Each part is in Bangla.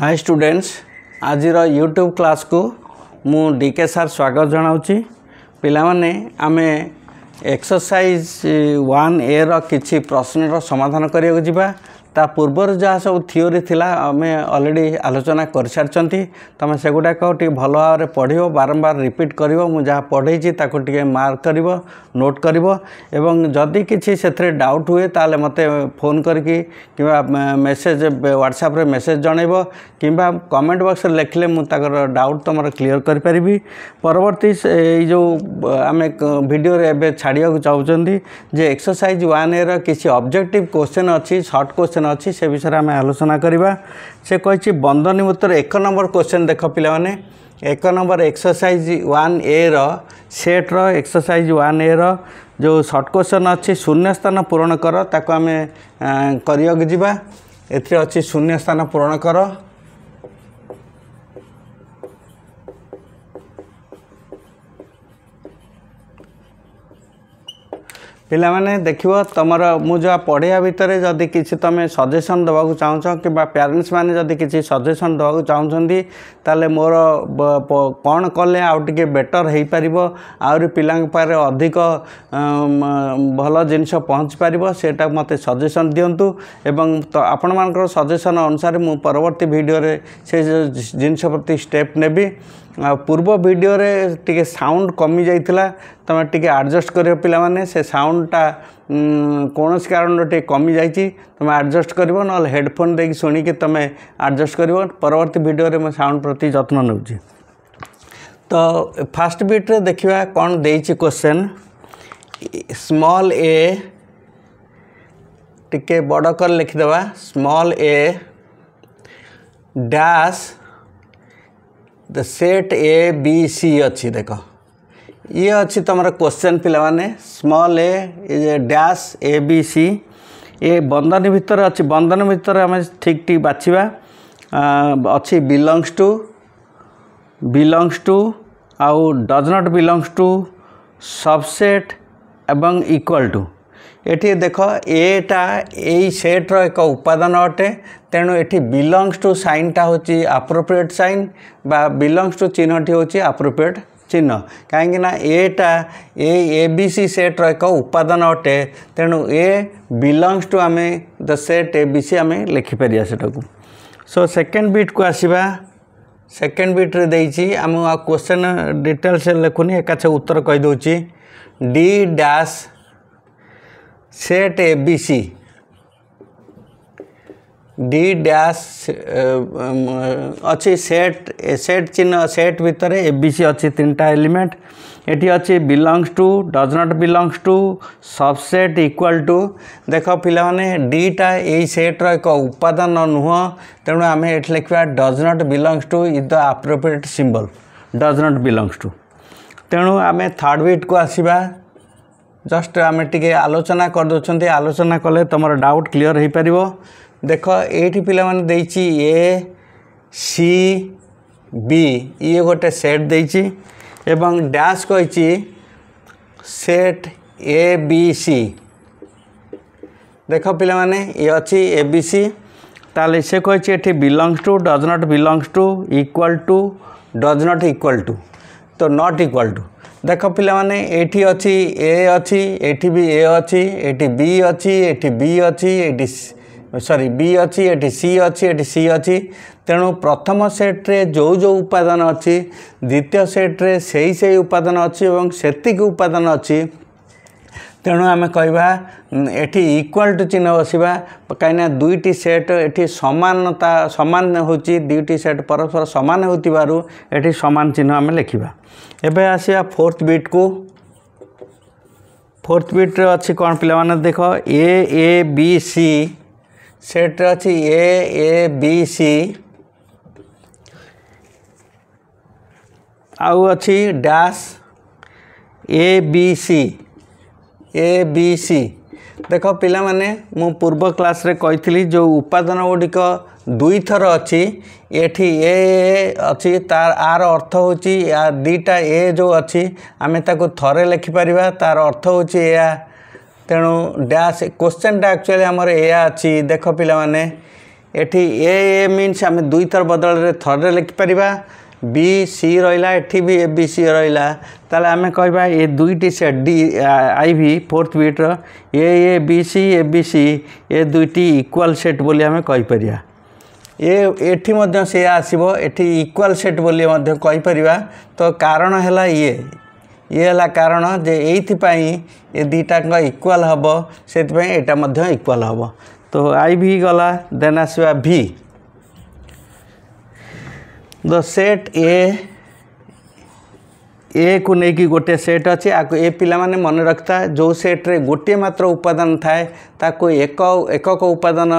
ହାଇ ଷ୍ଟୁଡେଣ୍ଟସ୍ ଆଜିର ୟୁଟ୍ୟୁବ୍ କ୍ଲାସ୍କୁ ମୁଁ ଡି କେ ସାର୍ ସ୍ୱାଗତ ଜଣାଉଛି ପିଲାମାନେ ଆମେ ଏକ୍ସରସାଇଜ୍ ୱାନ୍ ଏର କିଛି ପ୍ରଶ୍ନର ସମାଧାନ କରିବାକୁ ଯିବା ତା ପୂର୍ବରୁ ଯାହା ସବୁ ଥିଓରି ଥିଲା ଆମେ ଅଲରେଡ଼ି ଆଲୋଚନା କରିସାରିଛନ୍ତି ତୁମେ ସେଗୁଡ଼ାକ ଟିକେ ଭଲ ଭାବରେ ପଢ଼ିବ ବାରମ୍ବାର ରିପିଟ୍ କରିବ ମୁଁ ଯାହା ପଢ଼େଇଛି ତାକୁ ଟିକେ ମାର୍କ କରିବ ନୋଟ୍ କରିବ ଏବଂ ଯଦି କିଛି ସେଥିରେ ଡାଉଟ୍ ହୁଏ ତାହେଲେ ମୋତେ ଫୋନ୍ କରିକି କିମ୍ବା ମେସେଜ୍ ହ୍ୱାଟ୍ସଆପ୍ରେ ମେସେଜ୍ ଜଣାଇବ କିମ୍ବା କମେଣ୍ଟ ବକ୍ସରେ ଲେଖିଲେ ମୁଁ ତାଙ୍କର ଡାଉଟ୍ ତୁମର କ୍ଲିଅର୍ କରିପାରିବି ପରବର୍ତ୍ତୀ ଏଇ ଯେଉଁ ଆମେ ଭିଡ଼ିଓରେ ଏବେ ଛାଡ଼ିବାକୁ ଚାହୁଁଛନ୍ତି ଯେ ଏକ୍ସରସାଇଜ୍ ୱାନ୍ ଏର କିଛି ଅବଜେକ୍ଟିଭ୍ କୋଶ୍ଚେନ୍ ଅଛି ସର୍ଟ କୋଶ୍ଚେନ୍ କ୍ୱେଶ୍ଚନ୍ ଅଛି ସେ ବିଷୟରେ ଆମେ ଆଲୋଚନା କରିବା ସେ କହିଛି ବନ୍ଦ ନିମିତ୍ତରେ ଏକ ନମ୍ବର କ୍ୱେଶ୍ଚନ୍ ଦେଖ ପିଲାମାନେ ଏକ ନମ୍ବର ଏକ୍ସରସାଇଜ୍ ୱାନ୍ ଏର ସେଟ୍ର ଏକ୍ସରସାଇଜ୍ ୱାନ୍ ଏର ଯେଉଁ ସର୍ଟ କ୍ୱେଶ୍ଚନ୍ ଅଛି ଶୂନ୍ୟ ସ୍ଥାନ ପୂରଣ କର ତାକୁ ଆମେ କରିବାକୁ ଯିବା ଏଥିରେ ଅଛି ଶୂନ୍ୟ ସ୍ଥାନ ପୂରଣ କର ପିଲାମାନେ ଦେଖିବ ତୁମର ମୁଁ ଯାହା ପଢ଼ିବା ଭିତରେ ଯଦି କିଛି ତୁମେ ସଜେସନ୍ ଦେବାକୁ ଚାହୁଁଛ କିମ୍ବା ପ୍ୟାରେଣ୍ଟସ୍ମାନେ ଯଦି କିଛି ସଜେସନ୍ ଦେବାକୁ ଚାହୁଁଛନ୍ତି ତାହେଲେ ମୋର କ'ଣ କଲେ ଆଉ ଟିକେ ବେଟର୍ ହେଇପାରିବ ଆହୁରି ପିଲାଙ୍କ ପାଖରେ ଅଧିକ ଭଲ ଜିନିଷ ପହଞ୍ଚିପାରିବ ସେଇଟା ମୋତେ ସଜେସନ୍ ଦିଅନ୍ତୁ ଏବଂ ତ ଆପଣମାନଙ୍କର ସଜେସନ୍ ଅନୁସାରେ ମୁଁ ପରବର୍ତ୍ତୀ ଭିଡ଼ିଓରେ ସେ ଜିନିଷ ପ୍ରତି ଷ୍ଟେପ୍ ନେବି पूर्व रे टिके साउंड कमी जाता तुम टी आडजस्ट कर पाने से साउंडटा कौन कारण टे कमी जा तुम आडजस्ट कर ना हेडफोन दे शुणी तुम आडजस्ट कर परवर्त भिडियो में साउंड प्रति जत्न नौ तो फास्ट बिट्रे देखा कौन दे क्वेश्चन स्मल ए टे बड़ कर लिखिदे small A dash set A B C अच्छी देख ये अच्छी तुम क्वेश्चन पे small A dash A B C A बंधन भितर अच्छी बंधन भितर आम ठीक ठीक बाछा अच्छी बिलंगस टू बिलंगस टू आउ does not belongs to subset एवं इक्वल टू এটি দেখ এটা এই সেট্র এক উপাদান অটে তেণু এটি বিলংস টু সাইনটা হচ্ছে আপ্রোপ্রিয়েট সাইন বা বিলংস টু চিহ্নটি হচ্ছে আপ্রোপ্রিয়েট চিহ্ন কাহিঁকিনা এটা এ এবিসি সেট্র এক উপাদান অটে তেণু এ বিলংস টু আমি দ সেট এবিসি আমি লেখিপারিবা সেটাকে সো সেকেন্ড বিটকু আসবা সেকেন্ড বিট্রে দিয়েছি আমি কোশ্চেন ডিটেলস লেখুনি একাছে উত্তর কইদি D dash set A B C D dash अच्छी सेट सेट चिन्ह सेट भितर ए बी सी अच्छी तीन टा एलिमेंट এটি অছি belongs to does not belongs to subset equal to দেখ পিলামানে ডিটা এই সেট্র এক উপাদান নুহ তেমন আমি এটি লিখবা does not belongs to is the appropriate symbol does not belongs to তেণু আমি থার্ড বিট কু আসবা ଜଷ୍ଟ ଆମେ ଟିକେ ଆଲୋଚନା କରିଦେଉଛନ୍ତି ଆଲୋଚନା କଲେ ତୁମର ଡାଉଟ୍ କ୍ଲିଅର୍ ହୋଇପାରିବ ଦେଖ ଏଇଠି ପିଲାମାନେ ଦେଇଛି ଏ ସି ବି ଇଏ ଗୋଟେ ସେଟ୍ ଦେଇଛି ଏବଂ ଡ୍ୟାସ୍ କହିଛି ସେଟ୍ ଏ ବି ସି ଦେଖ ପିଲାମାନେ ଇଏ ଅଛି ଏ ବି ସି ତାହେଲେ ସେ କହିଛି ଏଠି belongs to does not belongs to equal to does not equal to ତ ନଟ୍ ଇକ୍ୱାଲ୍ ଟୁ देख पाने ए अच्छी ए अच्छी बी अच्छी बी अच्छी सरी बी अच्छी सी अच्छी सी अच्छी तेणु प्रथम सेट्रे जो जो उपादान अच्छी द्वितीय सेट्रे से ही उपादान अच्छी से उपादान अच्छी ତେଣୁ ଆମେ କହିବା ଏଠି ଇକ୍ୱାଲ୍ ଟୁ ଚିହ୍ନ ବସିବା କାହିଁକିନା ଦୁଇଟି ସେଟ୍ ଏଠି ସମାନତା ସମାନ ହେଉଛି ଦୁଇଟି ସେଟ୍ ପରସ୍ପର ସମାନ ହେଉଥିବାରୁ ଏଠି ସମାନ ଚିହ୍ନ ଆମେ ଲେଖିବା ଏବେ ଆସିବା ଫୋର୍ଥ ବିଟ୍କୁ ଫୋର୍ଥ ବିଟ୍ରେ ଅଛି କ'ଣ ପିଲାମାନେ ଦେଖ ଏ ଏ ବି ସି ସେଟ୍ରେ ଅଛି ଏ ଏ ବି ସି ଆଉ ଅଛି dash A B C A B C ଦେଖ ପିଲାମାନେ ମୁଁ ପୂର୍ବ କ୍ଲାସ୍ରେ କହିଥିଲି ଯେଉଁ ଉପାଦାନ ଗୁଡ଼ିକ ଦୁଇଥର ଅଛି ଏଠି ଏ ଅଛି ତାର ଆର ଅର୍ଥ ହେଉଛି ଦୁଇଟା ଏ ଯେଉଁ ଅଛି ଆମେ ତାକୁ ଥରେ ଲେଖିପାରିବା ତାର ଅର୍ଥ ହେଉଛି ଏହା ତେଣୁ ଡ୍ୟାସ୍ କୋଶ୍ଚେନ୍ଟା ଆକ୍ଚୁଆଲି ଆମର ଏହା ଅଛି ଦେଖ ପିଲାମାନେ ଏଠି ଏ ଏ ମିନ୍ସ ଆମେ ଦୁଇଥର ବଦଳରେ ଥରେ ଲେଖିପାରିବା বি সি রহলা এটি বি এ বি সি রহলা তাহলে আমি কহবা এ দুইটি set D I V fourth বিট্র A A B C A B C A দুইটি ইকুয়াল সেট বলে আমি কইপারিয়া ଏ ଏଠି ମଧ୍ୟ ସେଇଆ ଆସିବ ଏଠି ଇକ୍ୱାଲ୍ ସେଟ୍ ବୋଲି ମଧ୍ୟ କହିପାରିବା ତ କାରଣ ହେଲା ଇଏ ଇଏ ହେଲା କାରଣ ଯେ ଏଇଥିପାଇଁ ଏ ଦୁଇଟାଙ୍କ ଇକ୍ୱାଲ୍ ହେବ ସେଥିପାଇଁ ଏଇଟା ମଧ୍ୟ ଇକ୍ୱାଲ୍ ହେବ ତ ଆଇ ଭି ଗଲା ଦେନ୍ ଆସିବା ଭି द सेट ए ए को लेकिन गोटे सेट अच्छे ए पाने मन रखता है जो सेट्रे गोटे मात्र उपादान थाए ताको एक एकक उपादान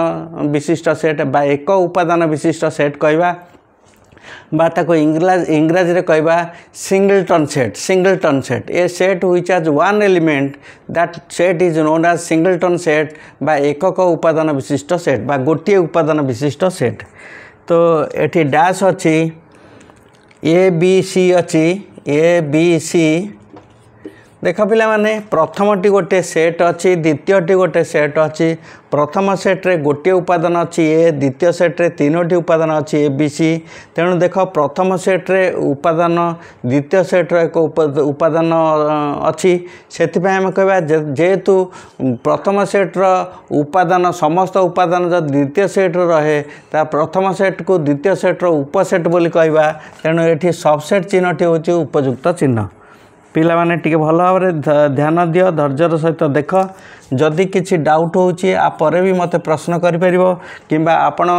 विशिष्ट सेट बा एक उपादान विशिष्ट सेट कहवा ताको इंग्राज इंग्राजी कह singleton set singleton set a set which has one element that set is known as singleton set बा एकक उपादान विशिष्ट सेट बा गोटे उपादान विशिष्ट सेट তো এটি ড্যাশ অছি এ বি সি অছি এ বি সি ଦେଖ ପିଲାମାନେ ପ୍ରଥମଟି ଗୋଟିଏ ସେଟ୍ ଅଛି ଦ୍ୱିତୀୟଟି ଗୋଟିଏ ସେଟ୍ ଅଛି ପ୍ରଥମ ସେଟ୍ରେ ଗୋଟିଏ ଉପାଦାନ ଅଛି ଏ ଦ୍ୱିତୀୟ ସେଟ୍ରେ ତିନୋଟି ଉପାଦାନ ଅଛି ଏ ବି ସି ତେଣୁ ଦେଖ ପ୍ରଥମ ସେଟ୍ରେ ଉପାଦାନ ଦ୍ୱିତୀୟ ସେଟ୍ର ଏକ ଉପାଦାନ ଅଛି ସେଥିପାଇଁ ଆମେ କହିବା ଯେହେତୁ ପ୍ରଥମ ସେଟ୍ର ଉପାଦାନ ସମସ୍ତ ଉପାଦାନ ଯଦି ଦ୍ୱିତୀୟ ସେଟ୍ରେ ରହେ ତା ପ୍ରଥମ ସେଟ୍କୁ ଦ୍ୱିତୀୟ ସେଟ୍ର ଉପସେଟ୍ ବୋଲି କହିବା ତେଣୁ ଏଠି ସବସେଟ୍ ଚିହ୍ନଟି ହେଉଛି ଉପଯୁକ୍ତ ଚିହ୍ନ ପିଲାମାନେ ଟିକେ ଭଲ ଭାବରେ ଧ୍ୟାନ ଦିଅ ଧୈର୍ଯ୍ୟର ସହିତ ଦେଖ ଯଦି କିଛି ଡାଉଟ୍ ହେଉଛି ଆ ପରେ ବି ମୋତେ ପ୍ରଶ୍ନ କରିପାରିବ କିମ୍ବା ଆପଣ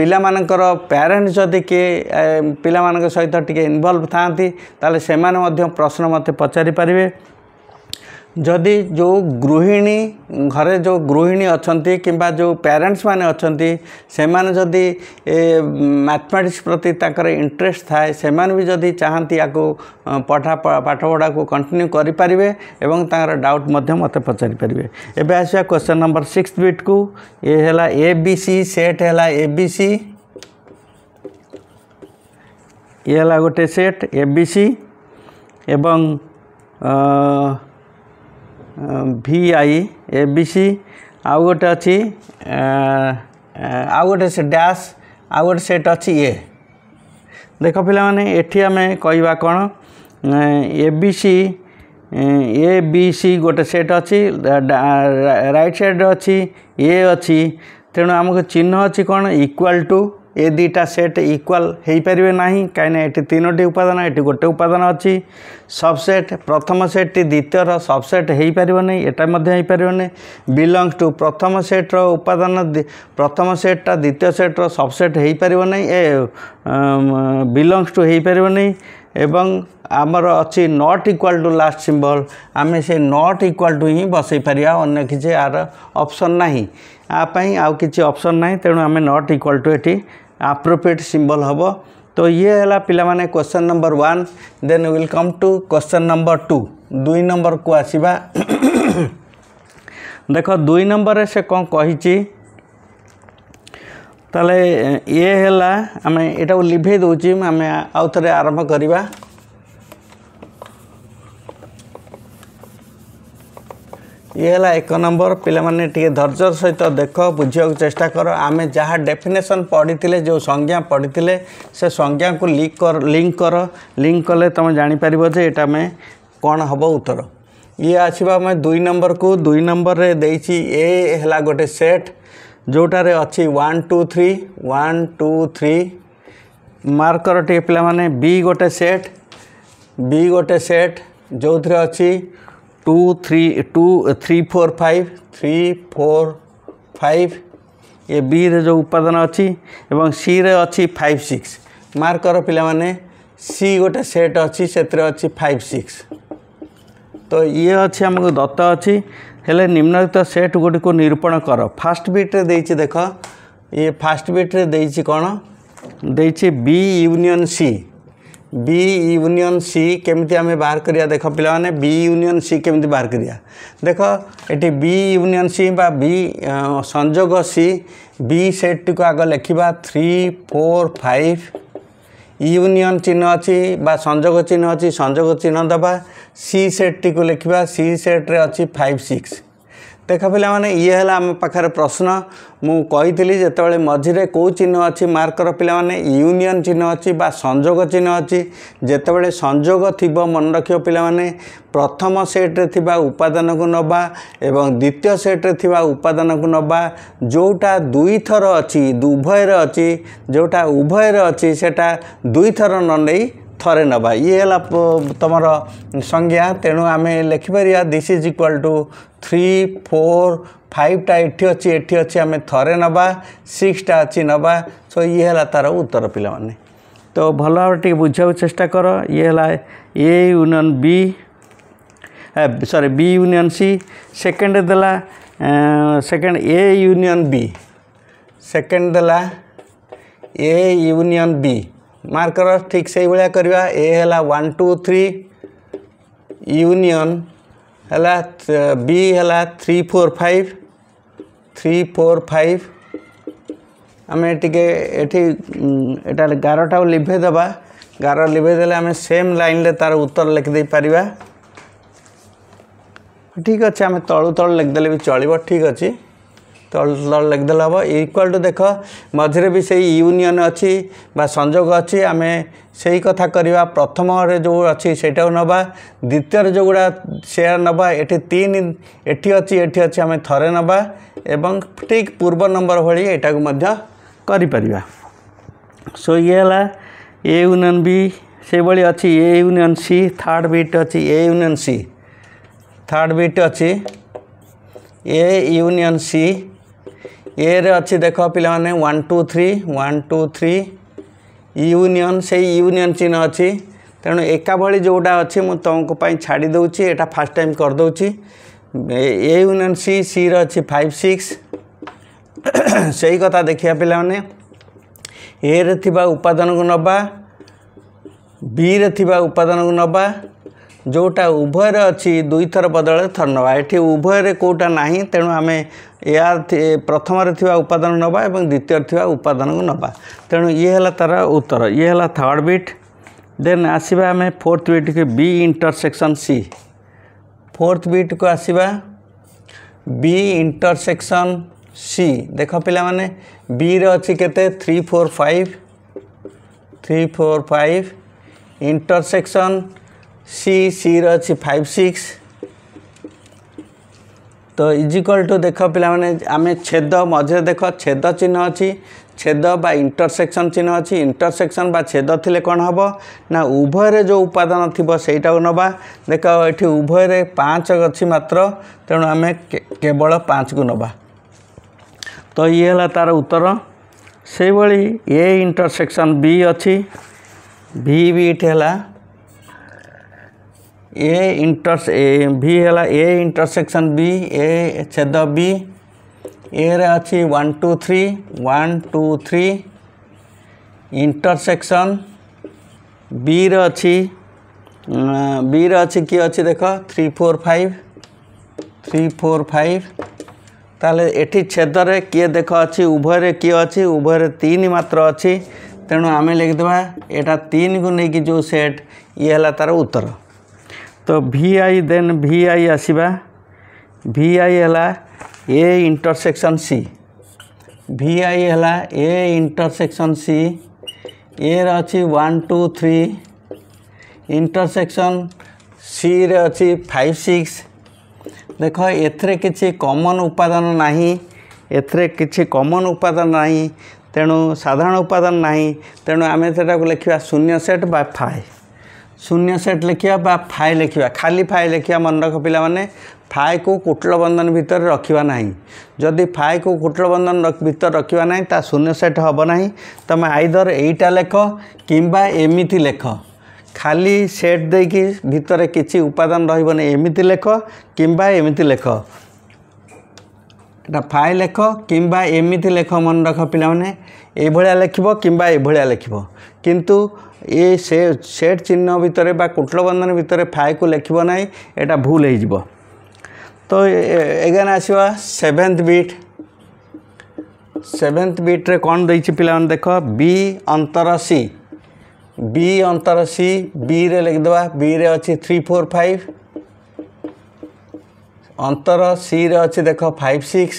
ପିଲାମାନଙ୍କର ପ୍ୟାରେଣ୍ଟ ଯଦି କିଏ ପିଲାମାନଙ୍କ ସହିତ ଟିକେ ଇନଭଲ୍ଭ ଥାଆନ୍ତି ତାହେଲେ ସେମାନେ ମଧ୍ୟ ପ୍ରଶ୍ନ ମୋତେ ପଚାରିପାରିବେ जदि जो गृहिणी घर जो गृहिणी अच्छा कि जो पेरेंट्स माने से मैंने जदि मैथमेटिक्स प्रति तक इंटरेस्ट थाए से भी जदि चाहती या पढ़ा पाठपढ़ा को कंटिन्यू करें तर डाउट मत पचारिपारे एवं आसवा क्वेश्चन नंबर सिक्स बीट को ये है ए बी सी सेट है ए बी सी ये गोटे सेट ए बी सी एवं ଏ ବି ସି ଆଉ ଗୋଟେ ଅଛି ଆଉ ଗୋଟେ ସେ ଡ୍ୟାସ୍ ଆଉ ଗୋଟେ ସେଟ୍ ଅଛି ଏ ଦେଖ ପିଲାମାନେ ଏଠି ଆମେ କହିବା କ'ଣ A B C A B C ଗୋଟେ ସେଟ୍ ଅଛି ରାଇଟ୍ ସାଇଡ଼୍ରେ ଅଛି ଏ ଅଛି ତେଣୁ ଆମକୁ ଚିହ୍ନ ଅଛି କ'ଣ ଇକ୍ୱାଲ୍ ଟୁ এ দুইটা সেট ইকুয়াল হয়ে না কিনা এটি তিনোটি উপাদান এটি গোটে উপাদান অছি সবসেট প্রথম সেটটি দ্বিতীয়র সবসেট হয়ে এটা মধ্যে হয়ে বিলংস টু প্রথম সেট্র উপাদান প্রথম সেটটা দ্বিতীয় সেট্র সবসেট হয়ে এ বিলংস টু হয়ে এবং আমার অছি not equal to last symbol আমি সেই নট ইকুয়াল টু হি বসাই পারিবা অন্য কিছু আর অপশন না आ आउ किसी अप्सन ना तेणु आम नट इक्वाल टू ये आप्रोप्रिएट सिंबल हम तो ये है पिला question number one then will to question number two दुई नंबर को आसवा देख दुई नंबर से कौन कही ये है आम यहाँ लिभे दौचे आम आउ थे आरंभ करवा ଇଏ ହେଲା ଏକ ନମ୍ବର ପିଲାମାନେ ଟିକେ ଧୈର୍ଯ୍ୟ ସହିତ ଦେଖ ବୁଝିବାକୁ ଚେଷ୍ଟା କର ଆମେ ଯାହା ଡେଫିନେସନ୍ ପଢ଼ିଥିଲେ ଯେଉଁ ସଂଜ୍ଞା ପଢ଼ିଥିଲେ ସେ ସଂଜ୍ଞାକୁ ଲିଙ୍କ୍ କର ଲିଙ୍କ୍ କର ଲିଙ୍କ୍ କଲେ ତୁମେ ଜାଣିପାରିବ ଯେ ଏଇଟା ଆମେ କ'ଣ ହେବ ଉତ୍ତର ଇଏ ଆସିବା ଆମେ ଦୁଇ ନମ୍ବରକୁ ଦୁଇ ନମ୍ବରରେ ଦେଇଛି ଏ ହେଲା ଗୋଟେ ସେଟ୍ ଯେଉଁଟାରେ ଅଛି one two three one two three mark କର ଟିକେ ପିଲାମାନେ ବି ଗୋଟେ ସେଟ୍ ବି ଗୋଟେ ସେଟ୍ ଯେଉଁଥିରେ ଅଛି two three two three four five three four five ये बी रे जो उपादान अच्छी एवं सी रे अच्छी फाइव सिक्स मार्क कर पिला माने सी गोटे सेट अच्छी से अच्छी फाइव सिक्स तो ये अच्छी आमको दत्त अच्छी हेले निम्नलिखित सेट गुड़ी को निरूपण कर फास्ट बिट्रे दे देख ये फास्ट बिट्रे दे कौन दे B union C B union C কেমিতি আমি বাহার করিয়া দেখ পিলামানে বি ইউনিয়ন সি কেমিতি বাহার করিয়া দেখ এটি বি ইউনিয়ন সি বা বি সংযোগ সি বি সেটটিকে আগ লেখিবা থ্রি ফোর ফাইভ ইউনিয়ন চিহ্ন অছি বা সংযোগ চিহ্ন অছি সংযোগ চিহ্ন দেবা সি সেটটিকে লেখিবা সি সেট্রে অছি ফাইভ সিক্স ଦେଖ ପିଲାମାନେ ଇଏ ହେଲା ଆମ ପାଖରେ ପ୍ରଶ୍ନ ମୁଁ କହିଥିଲି ଯେତେବେଳେ ମଝିରେ କେଉଁ ଚିହ୍ନ ଅଛି ମାର୍କର ପିଲାମାନେ ୟୁନିଅନ୍ ଚିହ୍ନ ଅଛି ବା ସଂଯୋଗ ଚିହ୍ନ ଅଛି ଯେତେବେଳେ ସଂଯୋଗ ଥିବ ମନେ ରଖିବ ପିଲାମାନେ ପ୍ରଥମ ସେଟ୍ରେ ଥିବା ଉପାଦାନକୁ ନେବା ଏବଂ ଦ୍ୱିତୀୟ ସେଟ୍ରେ ଥିବା ଉପାଦାନକୁ ନେବା ଯେଉଁଟା ଦୁଇଥର ଅଛି ଉଭୟରେ ଅଛି ଯେଉଁଟା ଉଭୟରେ ଅଛି ସେଇଟା ଦୁଇଥର ନ ନେଇ ଥରେ ନେବା ଇଏ ହେଲା ତୁମର ସଂଜ୍ଞା ତେଣୁ ଆମେ ଲେଖିପାରିବା this is equal to three four ফাইভটা এটি অছি এটি অছি আমি থরে নবা সিক্সটা অছি নবা সো ইয়ে হল তার উত্তর পিলামানে তো ভালো ভাবে টিকে বুঝাও চেষ্টা কর ইয়ে হল A union B sorry B union C second দেলা সেকেন্ড এ ইউনিয়ন বি সেকেন্ড দেলা এ ইউনিয়ন বি মার্কর ঠিক সেইভাবে করা এ হল ওয়ান টু থ্রি ইউনিয়ন হল বি হল three four five three four five আমি টিকে এটি এটা গারটাও লিভাই দেবা গার লিভাই দেলে আমি সেম লাইনরে তার উত্তর লেখিদে পারিবা ঠিক আছে আমি তলু তলু লেখিদেলে বি চলব ঠিক আছে ତଳ ଲେଖିଦେଲେ ହେବ ଇକ୍ୱାଲ୍ ଟୁ ଦେଖ ମଝିରେ ବି ସେଇ ୟୁନିୟନ୍ ଅଛି ବା ସଂଯୋଗ ଅଛି ଆମେ ସେଇ କଥା କରିବା ପ୍ରଥମରେ ଯେଉଁ ଅଛି ସେଇଟାକୁ ନେବା ଦ୍ୱିତୀୟରେ ଯେଉଁଗୁଡ଼ା ସେୟା ନେବା ଏଠି ତିନି ଏଠି ଅଛି ଏଠି ଅଛି ଆମେ ଥରେ ନେବା ଏବଂ ଠିକ୍ ପୂର୍ବ ନମ୍ବର ଭଳି ଏଇଟାକୁ ମଧ୍ୟ କରିପାରିବା ସୋ ଇଏ ହେଲା ଏ ୟୁନିୟନ୍ ବି ସେଇଭଳି ଅଛି A union C third bit ଅଛି A union C third bit ଅଛି ଏ ୟୁନିୟନ୍ ସି এরে অছি দেখ পিলামানে one two three one two three union সেই ইউনিয়ন চিহ্ন অছি তেণু একাভি যেটা অছি মু তোমাকে পাই ছাড়ি দেছি এটা ফার্স্ট টাইম করেদি এ ইউনিয়ন সি সির অছি ফাইভ সিক্স সেই কথা দেখিয়া পিলামানে এরে থিবা উপাদানকু নবা বিরে থিবা উপাদানকু নবা ଯେଉଁଟା ଉଭୟରେ ଅଛି ଦୁଇଥର ବଦଳରେ ଥରେ ନେବା ଏଠି ଉଭୟରେ କେଉଁଟା ନାହିଁ ତେଣୁ ଆମେ ଏହା ପ୍ରଥମରେ ଥିବା ଉପାଦାନ ନେବା ଏବଂ ଦ୍ୱିତୀୟରେ ଥିବା ଉପାଦାନକୁ ନେବା ତେଣୁ ଇଏ ହେଲା ତା'ର ଉତ୍ତର ଇଏ ହେଲା ଥାର୍ଡ଼ ବିଟ୍ ଦେନ୍ ଆସିବା ଆମେ ଫୋର୍ଥ ବିଟ୍କୁ ବି ଇଣ୍ଟରସେକ୍ସନ୍ ସି ଫୋର୍ଥ ବିଟ୍କୁ ଆସିବା ବି ଇଣ୍ଟରସେକ୍ସନ୍ ସି ଦେଖ ପିଲାମାନେ ବିରେ ଅଛି କେତେ three four five three four five intersection C C रही फाइव सिक्स तो इजिकल टू देख पाने आम छेद मझे देख छेद चिन्ह अच्छी छेद बा इंटरसेक्शन चिन्ह अच्छी इंटरसेक्शन बा छेद थिले कौन हम ना उभय जो उपादान थी सहीटा नवा देख ये उभय पाँच अच्छी मात्र तेणु आम केवल पाँच को नवा तो ये है तार उत्तर से ए इंटरसेक्शन बी अच्छी भि भी ये है ए इंटरस ए भी है ए इंटरसेक्शन बी ए छेद बी ଏରେ ଅଛି one two three one two three intersection ବିରେ ଅଛି ବିରେ ଅଛି କିଏ ଅଛି ଦେଖ three four five three four five ତାହେଲେ ଏଠି ଛେଦରେ କିଏ ଦେଖ ଅଛି ଉଭୟରେ କିଏ ଅଛି ଉଭୟରେ ତିନି ମାତ୍ର ଅଛି ତେଣୁ ଆମେ ଲେଖିଦେବା ଏଇଟା ତିନିକୁ ନେଇକି ଯେଉଁ ସେଟ୍ ଇଏ ହେଲା ତା'ର ଉତ୍ତର তো V I then V I ଆସିବା ଭି ଆଇ ହେଲା A intersection C V I ହେଲା ଏ ଇଣ୍ଟରସେକ୍ସନ୍ ସି ଏର ଅଛି ୱାନ୍ ଟୁ ଥ୍ରୀ ଇଣ୍ଟରସେକ୍ସନ୍ ସିରେ ଅଛି ଫାଇଭ୍ ସିକ୍ସ ଦେଖ ଏଥିରେ କିଛି କମନ୍ ଉପାଦାନ ନାହିଁ ଏଥିରେ କିଛି କମନ୍ ଉପାଦାନ ନାହିଁ ତେଣୁ ସାଧାରଣ ଉପାଦାନ ନାହିଁ ତେଣୁ ଆମେ ସେଟାକୁ ଲେଖିବା ଶୂନ୍ୟ ସେଟ୍ ବା ଫାଏ ଶୂନ୍ୟ ସେଟ୍ ଲେଖିବା ବା ଫାଏ ଲେଖିବା ଖାଲି ଫାଏ ଲେଖିବା ମନେ ରଖ ପିଲାମାନେ ଫାଏକୁ କୁଟଳବନ୍ଧନ ଭିତରେ ରଖିବା ନାହିଁ ଯଦି ଫାଏକୁ କୁଟଳବନ୍ଧନ ଭିତରେ ରଖିବା ନାହିଁ ତା ଶୂନ୍ୟ ସେଟ୍ ହେବ ନାହିଁ ତୁମେ ଆଇଦର ଏଇଟା ଲେଖ କିମ୍ବା ଏମିତି ଲେଖ ଖାଲି ସେଟ୍ ଦେଇକି ଭିତରେ କିଛି ଉପାଦାନ ରହିବନି ଏମିତି ଲେଖ କିମ୍ବା ଏମିତି ଲେଖ ଏଇଟା ଫାଏ ଲେଖ କିମ୍ବା ଏମିତି ଲେଖ ମନେ ରଖ ପିଲାମାନେ এইভাবে লেখিব কিংবা এইভাবে লেখিব কিন্তু এ সে সেট চিহ্ন ভিতরে বা কুটলবন্ধন ভিতরে ফাই কু লেখিব না এটা ভুল হয়ে যাব তো এগেন আসবা সেভেন্থ বিট সেভেন্থ বিট্রে কম দিয়েছি পিলামানে দেখ বি অন্তর সি বি অন্তর সি বি রে লিখিদেবা বি রে অছি থ্রি ফোর ফাইভ অন্তর সি রে অছি দেখ ফাইভ সিক্স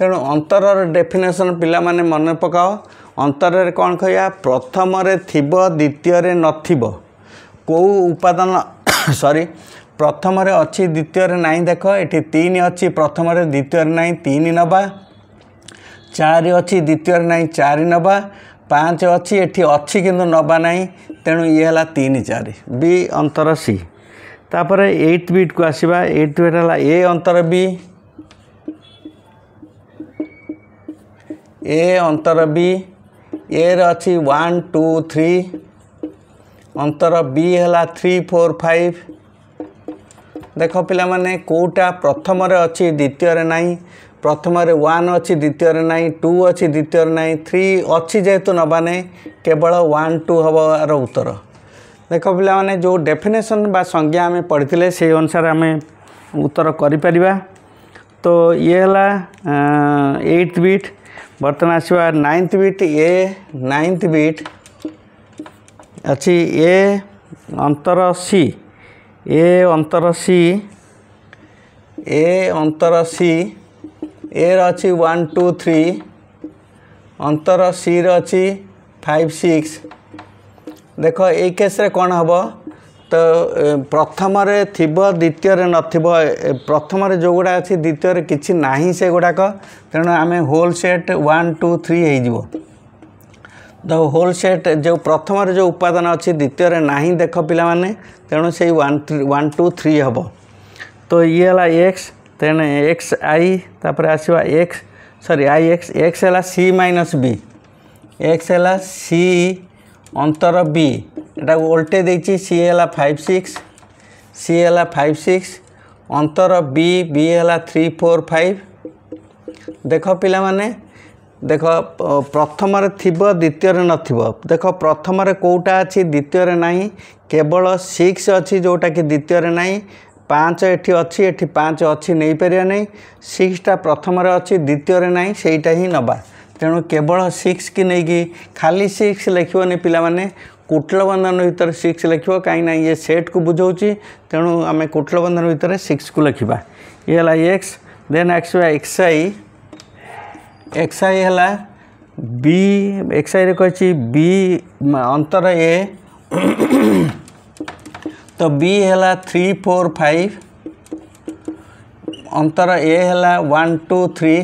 ତେଣୁ ଅନ୍ତରର ଡେଫିନେସନ୍ ପିଲାମାନେ ମନେ ପକାଅ ଅନ୍ତରରେ କ'ଣ କହିବା ପ୍ରଥମରେ ଥିବ ଦ୍ୱିତୀୟରେ ନଥିବ କେଉଁ ଉପାଦାନ ସରି ପ୍ରଥମରେ ଅଛି ଦ୍ୱିତୀୟରେ ନାହିଁ ଦେଖ ଏଠି ତିନି ଅଛି ପ୍ରଥମରେ ଦ୍ୱିତୀୟରେ ନାହିଁ ତିନି ନେବା ଚାରି ଅଛି ଦ୍ୱିତୀୟରେ ନାହିଁ ଚାରି ନେବା ପାଞ୍ଚ ଅଛି ଏଠି ଅଛି କିନ୍ତୁ ନେବା ନାହିଁ ତେଣୁ ଇଏ ହେଲା ତିନି ଚାରି ବି ଅନ୍ତର ସି ତାପରେ ଏଇଟ୍ ବିଟ୍କୁ ଆସିବା ଏଇଟ୍ ବିଟ୍ ହେଲା ଏ ଅନ୍ତର ବି ଏ ଅନ୍ତର ବି ଏର ଅଛି ୱାନ୍ ଟୁ ଥ୍ରୀ ଅନ୍ତର ବି ହେଲା ଥ୍ରୀ ଫୋର୍ ଫାଇଭ୍ ଦେଖ ପିଲାମାନେ କେଉଁଟା ପ୍ରଥମରେ ଅଛି ଦ୍ୱିତୀୟରେ ନାହିଁ ପ୍ରଥମରେ ୱାନ୍ ଅଛି ଦ୍ୱିତୀୟରେ ନାହିଁ ଟୁ ଅଛି ଦ୍ୱିତୀୟରେ ନାହିଁ ଥ୍ରୀ ଅଛି ଯେହେତୁ ନେବା ନାହିଁ କେବଳ ୱାନ୍ ଟୁ ହେବାର ଉତ୍ତର ଦେଖ ପିଲାମାନେ ଯେଉଁ ଡେଫିନେସନ୍ ବା ସଂଜ୍ଞା ଆମେ ପଢ଼ିଥିଲେ ସେଇ ଅନୁସାରେ ଆମେ ଉତ୍ତର କରିପାରିବା ତ ଇଏ ହେଲା ଏଇଟ୍ ବିଟ୍ बर्तमान आसवा ninth bit A ninth bit अच्छी ए अंतर सी ए अंतर सी ए अंतर सी ए रही वन टू थ्री अंतर सी रही फाइव सिक्स देख एक केस कौन हम ତ ପ୍ରଥମରେ ଥିବ ଦ୍ୱିତୀୟରେ ନଥିବ ପ୍ରଥମରେ ଯେଉଁଗୁଡ଼ା ଅଛି ଦ୍ୱିତୀୟରେ କିଛି ନାହିଁ ସେଗୁଡ଼ାକ ତେଣୁ ଆମେ whole set one two three ହେଇଯିବ ତ ହୋଲ୍ ସେଟ୍ ଯେଉଁ ପ୍ରଥମରେ ଯେଉଁ ଉପାଦାନ ଅଛି ଦ୍ୱିତୀୟରେ ନାହିଁ ଦେଖ ପିଲାମାନେ ତେଣୁ ସେଇ ୱାନ୍ ୱାନ୍ ଟୁ ଥ୍ରୀ ହେବ ତ ଇଏ ହେଲା ଏକ୍ସ ତେଣୁ ଏକ୍ସ ଆଇ ତାପରେ ଆସିବା X sorry I X X ହେଲା ସି ମାଇନସ୍ ବି ଏକ୍ସ ହେଲା ସି ଅନ୍ତର ବି এটা ওল্টেজ দিয়েছি সি হল ফাইভ সিক্স সি হল ফাইভ সিক্স অন্তর বি বি হল থ্রি ফোর ফাইভ দেখ পিলামানে দেখ প্রথমরে থিব দ্বিতীয়রে নথিব দেখ প্রথমরে কোটা আছে দ্বিতীয়রে নাই কেবল সিক্স অছি যেটা কি দ্বিতীয়রে নাই পাঁচ এটি অছি এটি পাঁচ অছি নেইপারিবা নাই সিক্সটা প্রথমরে অছি দ্বিতীয়রে নাই সেইটা হি নবা তেণু কেবল সিক্স কি নেইকি খালি সিক্স লেখিবনি পিলামানে कूटलबंधन भितर सिक्स लिख कहीं ये सेट को बुझाऊँ तेणु आम कूटलबंधन भितर सिक्स को लिखा ये X then X X I X I है बी एक्स आई कह अंतर ए तो बी है थ्री फोर फाइव अंतर ए है वन टू थ्री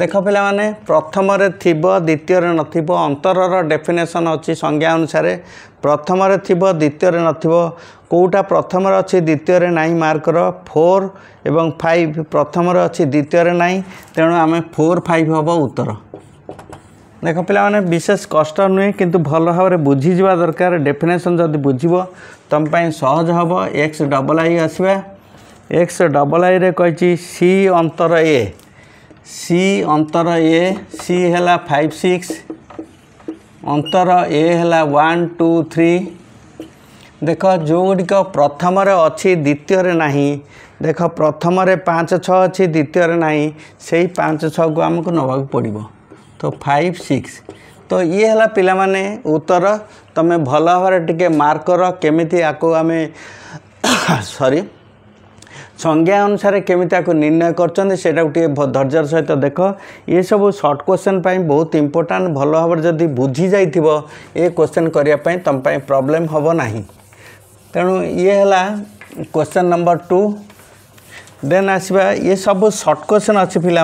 ଦେଖ ପିଲାମାନେ ପ୍ରଥମରେ ଥିବ ଦ୍ୱିତୀୟରେ ନଥିବ ଅନ୍ତରର ଡେଫିନେସନ୍ ଅଛି ସଂଜ୍ଞା ଅନୁସାରେ ପ୍ରଥମରେ ଥିବ ଦ୍ୱିତୀୟରେ ନଥିବ କେଉଁଟା ପ୍ରଥମରେ ଅଛି ଦ୍ୱିତୀୟରେ ନାହିଁ ମାର୍କର ଫୋର୍ ଏବଂ ଫାଇଭ୍ ପ୍ରଥମରେ ଅଛି ଦ୍ୱିତୀୟରେ ନାହିଁ ତେଣୁ ଆମେ ଫୋର୍ ଫାଇଭ୍ ହେବ ଉତ୍ତର ଦେଖ ପିଲାମାନେ ବିଶେଷ କଷ୍ଟ ନୁହେଁ କିନ୍ତୁ ଭଲ ଭାବରେ ବୁଝିଯିବା ଦରକାର ଡେଫିନେସନ୍ ଯଦି ବୁଝିବ ତୁମ ପାଇଁ ସହଜ ହେବ ଏକ୍ସ ଡବଲ୍ ଆଇ ଆସିବା ଏକ୍ସ ଡବଲ୍ ଆଇରେ କହିଛି ସି ଅନ୍ତର ଏ ସି ଅନ୍ତର ଏ ସି ହେଲା ଫାଇଭ୍ ସିକ୍ସ ଅନ୍ତର ଏ ହେଲା ୱାନ୍ ଟୁ ଥ୍ରୀ ଦେଖ ଯେଉଁଗୁଡ଼ିକ ପ୍ରଥମରେ ଅଛି ଦ୍ୱିତୀୟରେ ନାହିଁ ଦେଖ ପ୍ରଥମରେ ପାଞ୍ଚ ଛଅ ଅଛି ଦ୍ୱିତୀୟରେ ନାହିଁ ସେଇ ପାଞ୍ଚ ଛଅକୁ ଆମକୁ ନେବାକୁ ପଡ଼ିବ ତ ଫାଇଭ୍ ସିକ୍ସ ତ ଇଏ ହେଲା ପିଲାମାନେ ଉତ୍ତର ତୁମେ ଭଲ ଭାବରେ ଟିକେ ମାର୍କ କର କେମିତି ଆକୁ ଆମେ ସରି संज्ञा अनुसार केमी निर्णय करेटा धैर्यर सहित देख ये सब सर्ट क्वेश्चन बहुत इम्पोर्टाट भल भाव जदि बुझी जाइए क्वेश्चन करने तुम्हें प्रोब्लेम हम ना तेणु ये है क्वेश्चन नंबर टू देन आसवा ये सब सर्ट क्वेश्चन अच्छे पिला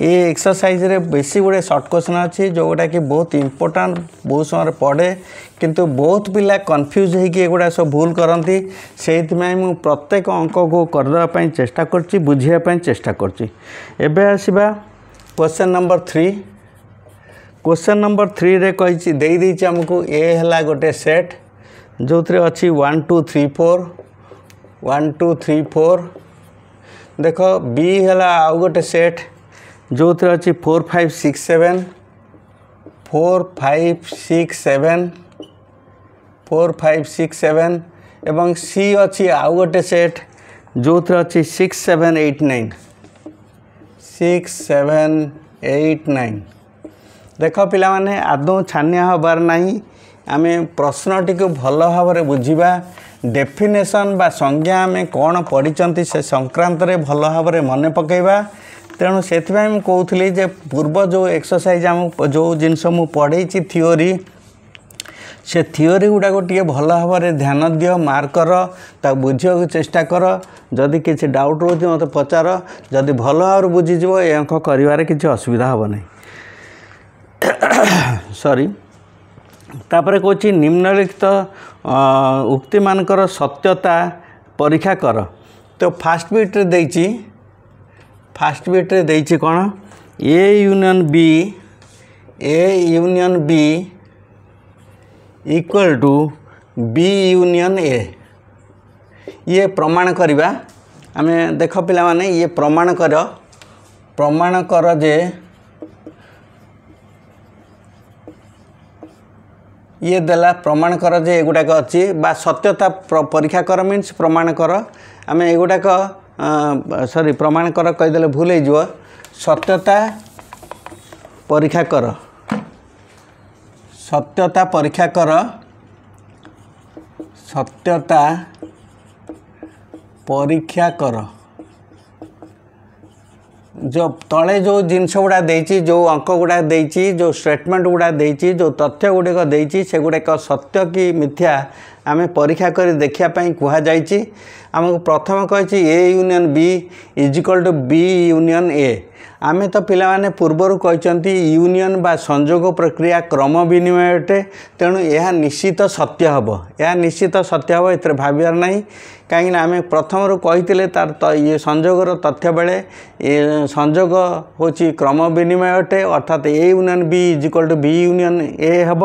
ये एक्सरसाइज रे बेसी गुड़े सर्ट क्वेश्चन अच्छे जोटा कि बहुत इंपोर्टां बहुत समय पढ़े किंतु बहुत पिला कन्फ्यूज होगुड़ा सब भूल करती से प्रत्येक अंक को करदेवाई चेषा कर बुझापी चेषा करसवा question number three question number three रे कही आमको ए है गोटे सेट जो थे अच्छी one two three four one two three four देख बी है आउ गोटे सेट ଯେଉଁଥିରେ ଅଛି four five six seven four five six seven four five six seven ଏବଂ ସି ଅଛି ଆଉ ଗୋଟେ ସେଟ୍ ଯେଉଁଥିରେ ଅଛି six seven eight nine six seven eight nine ଦେଖ ପିଲାମାନେ ଆଦୌ ଛାନିଆ ହେବାର ନାହିଁ ଆମେ ପ୍ରଶ୍ନଟିକୁ ଭଲ ଭାବରେ ବୁଝିବା ଡେଫିନେସନ୍ ବା ସଂଜ୍ଞା ଆମେ କ'ଣ ପଢ଼ିଛନ୍ତି ସେ ସଂକ୍ରାନ୍ତରେ ଭଲ ଭାବରେ ମନେ ପକାଇବା ତେଣୁ ସେଥିପାଇଁ ମୁଁ କହୁଥିଲି ଯେ ପୂର୍ବ ଯେଉଁ ଏକ୍ସରସାଇଜ୍ ଆମ ଯେଉଁ ଜିନିଷ ମୁଁ ପଢ଼େଇଛି ଥିଓରି ସେ ଥିଓରି ଗୁଡ଼ାକ ଟିକିଏ ଭଲ ଭାବରେ ଧ୍ୟାନ ଦିଅ ମାର୍କ କର ତାକୁ ବୁଝିବାକୁ ଚେଷ୍ଟା କର ଯଦି କିଛି ଡାଉଟ୍ ରହୁଛି ମୋତେ ପଚାର ଯଦି ଭଲ ଭାବରେ ବୁଝିଯିବ ଏ ଅଙ୍କ କରିବାରେ କିଛି ଅସୁବିଧା ହେବ ନାହିଁ ସରି ତାପରେ କହୁଛି ନିମ୍ନଲିଖିତ ଉକ୍ତିମାନଙ୍କର ସତ୍ୟତା ପରୀକ୍ଷା କର ତ ଫାଷ୍ଟ ବିଟ୍ରେ ଦେଇଛି ଫାଷ୍ଟ ବିଟ୍ରେ ଦେଇଛି କ'ଣ A union B A union B equal to B union A ଇଏ ପ୍ରମାଣ କରିବା ଆମେ ଦେଖ ପିଲାମାନେ ଇଏ ପ୍ରମାଣ କର ପ୍ରମାଣ କର ଯେ ଇଏ ଦେଲା ପ୍ରମାଣ କର ଯେ ଏଗୁଡ଼ାକ ଅଛି ବା ସତ୍ୟତା ପରୀକ୍ଷା କର ମିନ୍ସ ପ୍ରମାଣ କର ଆମେ ଏଗୁଡ଼ାକ सरी प्रमाण कर कहीदेले भूल हो सत्यता परीक्षा कर सत्यता परीक्षा कर सत्यता परीक्षा कर जो तले जो जिनस गुड़ा दे जो अंक गुड़ा दे जो स्टेटमेंट गुड़ा दे जो तथ्य गुड़िक सत्य कि मिथ्या आम परीक्षा कर देखापी कहुई ଆମକୁ ପ୍ରଥମ କହିଛି A union B is equal to B union A ଆମେ ତ ପିଲାମାନେ ପୂର୍ବରୁ କହିଛନ୍ତି ୟୁନିୟନ୍ ବା ସଂଯୋଗ ପ୍ରକ୍ରିୟା କ୍ରମ ବିନିମୟ ଅଟେ ତେଣୁ ଏହା ନିଶ୍ଚିତ ସତ୍ୟ ହେବ ଏହା ନିଶ୍ଚିତ ସତ୍ୟ ହେବ ଏଥିରେ ଭାବିବାର ନାହିଁ କାହିଁକିନା ଆମେ ପ୍ରଥମରୁ କହିଥିଲେ ତା'ର ଇଏ ସଂଯୋଗର ତଥ୍ୟ ବେଳେ ସଂଯୋଗ ହେଉଛି କ୍ରମ ବିନିମୟ ଅଟେ ଅର୍ଥାତ୍ A union B is equal to B union A ହେବ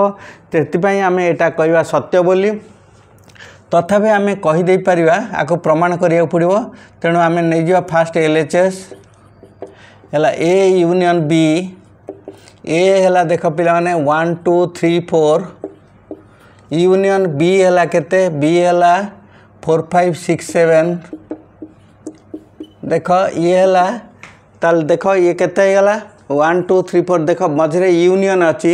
ସେଥିପାଇଁ ଆମେ ଏଇଟା କହିବା ସତ୍ୟ ବୋଲି तथापि आम कहीदार आपको प्रमाण कराया पड़ो तेणु आम नहीं फास्ट एल एच एस है ए यूनियन बी ए है देख पे one two three four union B है के फोर फाइव सिक्स सेवेन देख ये देख ये के ୱାନ୍ ଟୁ ଥ୍ରୀ ଫୋର୍ ଦେଖ ମଝିରେ ୟୁନିଅନ୍ ଅଛି